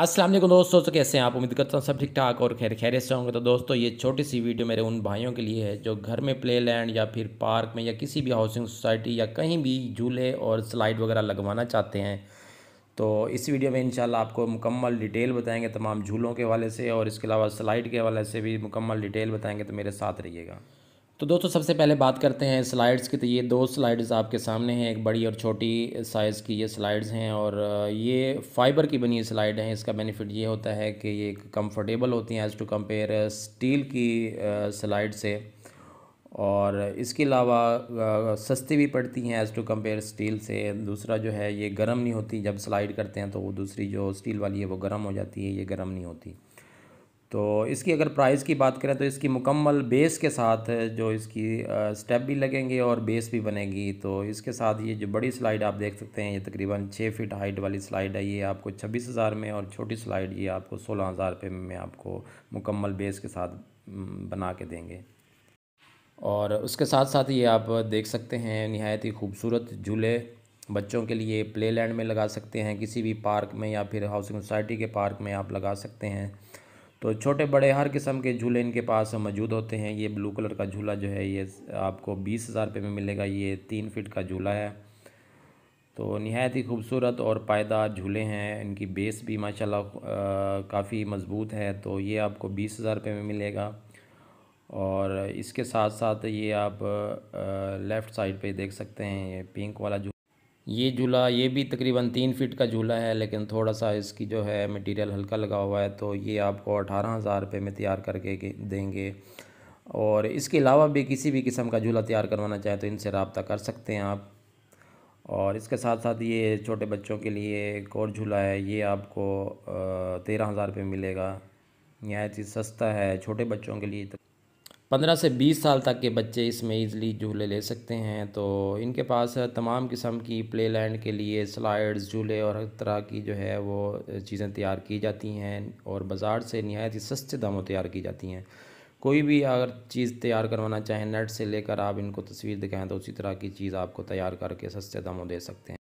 असलम दोस्तों तो कैसे हैं आप उम्मीद करता हूँ सब ठीक ठाक और खैर खैर से होंगे तो दोस्तों ये छोटी सी वीडियो मेरे उन भाइयों के लिए है जो घर में प्ले लैंड या फिर पार्क में या किसी भी हाउसिंग सोसाइटी या कहीं भी झूले और स्लाइड वगैरह लगवाना चाहते हैं तो इस वीडियो में इंशाल्लाह आपको मुकम्मल डिटेल बताएंगे तमाम झूलों के हवाले से और इसके अलावा स्लाइड के हवाले से भी मुकम्मल डिटेल बताएँगे तो मेरे साथ रहिएगा तो दोस्तों सबसे पहले बात करते हैं स्लाइड्स की तो ये दो स्लाइड्स आपके सामने हैं एक बड़ी और छोटी साइज़ की ये स्लाइड्स हैं और ये फाइबर की बनी स्लाइड हैं इसका बेनिफिट ये होता है कि ये कंफर्टेबल होती हैं एज़ टू कंपेयर स्टील की स्लाइड से और इसके अलावा सस्ती भी पड़ती हैं एज़ टू कंपेयर स्टील से दूसरा जो है ये गर्म नहीं होती जब स्लाइड करते हैं तो वो दूसरी जो स्टील वाली है वो गर्म हो जाती है ये गर्म नहीं होती तो इसकी अगर प्राइस की बात करें तो इसकी मुकम्मल बेस के साथ जो इसकी स्टेप भी लगेंगे और बेस भी बनेगी तो इसके साथ ये जो बड़ी स्लाइड आप देख सकते हैं ये तकरीबन छः फीट हाइट वाली स्लाइड है ये आपको छब्बीस हज़ार में और छोटी स्लाइड ये आपको सोलह हज़ार रुपये में आपको मुकम्मल बेस के साथ बना के देंगे और उसके साथ साथ ये आप देख सकते हैं नहायत ही खूबसूरत झूले बच्चों के लिए प्ले लैंड में लगा सकते हैं किसी भी पार्क में या फिर हाउसिंग सोसाइटी के पार्क में आप लगा सकते हैं तो छोटे बड़े हर किस्म के झूले इनके पास मौजूद होते हैं ये ब्लू कलर का झूला जो है ये आपको बीस हज़ार रुपये में मिलेगा ये तीन फिट का झूला है तो नहायत ही खूबसूरत और पायदार झूले हैं इनकी बेस भी माशाल्लाह काफ़ी मज़बूत है तो ये आपको बीस हज़ार रुपये में मिलेगा और इसके साथ साथ ये आप लेफ़्ट साइड पे देख सकते हैं ये पिंक वाला ये झूला ये भी तकरीबन तीन फीट का झूला है लेकिन थोड़ा सा इसकी जो है मटेरियल हल्का लगा हुआ है तो ये आपको अठारह हज़ार रुपये में तैयार करके देंगे और इसके अलावा भी किसी भी किस्म का झूला तैयार करवाना चाहें तो इनसे रबता कर सकते हैं आप और इसके साथ साथ ये छोटे बच्चों के लिए एक और झूला है ये आपको तेरह हज़ार रुपये मिलेगा नहायत ही सस्ता है छोटे बच्चों के लिए तो पंद्रह से बीस साल तक के बच्चे इसमें ईज़िली झूले ले सकते हैं तो इनके पास तमाम किस्म की प्ले लैंड के लिए स्लाइड्स झूले और हर तरह की जो है वो चीज़ें तैयार की जाती हैं और बाज़ार से नहायत ही सस्ते दामों तैयार की जाती हैं कोई भी अगर चीज़ तैयार करवाना चाहें नेट से लेकर आप इनको तस्वीर दिखाएं तो उसी तरह की चीज़ आपको तैयार करके सस्ते दामों दे सकते हैं